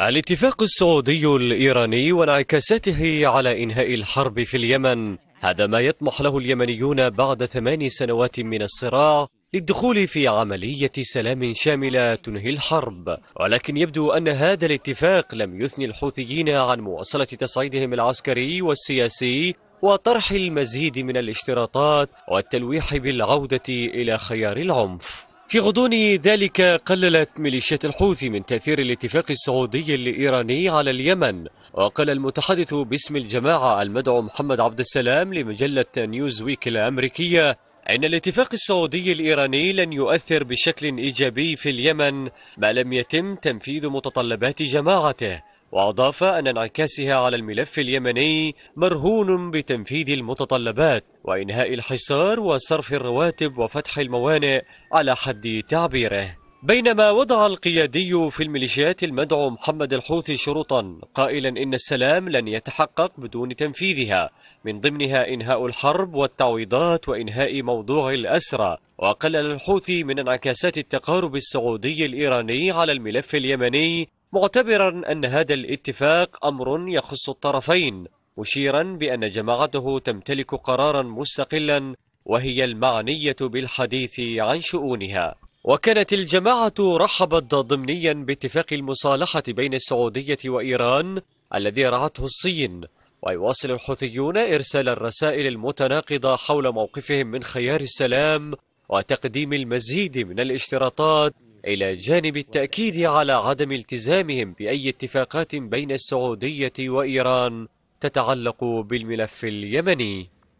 الاتفاق السعودي الإيراني وانعكاساته على إنهاء الحرب في اليمن هذا ما يطمح له اليمنيون بعد ثمان سنوات من الصراع للدخول في عملية سلام شاملة تنهي الحرب ولكن يبدو أن هذا الاتفاق لم يثني الحوثيين عن مواصلة تصعيدهم العسكري والسياسي وطرح المزيد من الاشتراطات والتلويح بالعودة إلى خيار العنف في غضون ذلك قللت ميليشيات الحوثي من تأثير الاتفاق السعودي الإيراني على اليمن وقال المتحدث باسم الجماعة المدعو محمد عبد السلام لمجلة نيوزويك الأمريكية أن الاتفاق السعودي الإيراني لن يؤثر بشكل إيجابي في اليمن ما لم يتم تنفيذ متطلبات جماعته وأضاف أن انعكاسها على الملف اليمني مرهون بتنفيذ المتطلبات وإنهاء الحصار وصرف الرواتب وفتح الموانئ على حد تعبيره بينما وضع القيادي في الميليشيات المدعو محمد الحوثي شروطا قائلا ان السلام لن يتحقق بدون تنفيذها من ضمنها انهاء الحرب والتعويضات وانهاء موضوع الاسرى وقلل الحوثي من انعكاسات التقارب السعودي الايراني على الملف اليمني معتبرا أن هذا الاتفاق أمر يخص الطرفين مشيرا بأن جماعته تمتلك قرارا مستقلا وهي المعنية بالحديث عن شؤونها وكانت الجماعة رحبت ضمنيا باتفاق المصالحة بين السعودية وإيران الذي رعته الصين ويواصل الحوثيون إرسال الرسائل المتناقضة حول موقفهم من خيار السلام وتقديم المزيد من الاشتراطات إلى جانب التأكيد على عدم التزامهم بأي اتفاقات بين السعودية وإيران تتعلق بالملف اليمني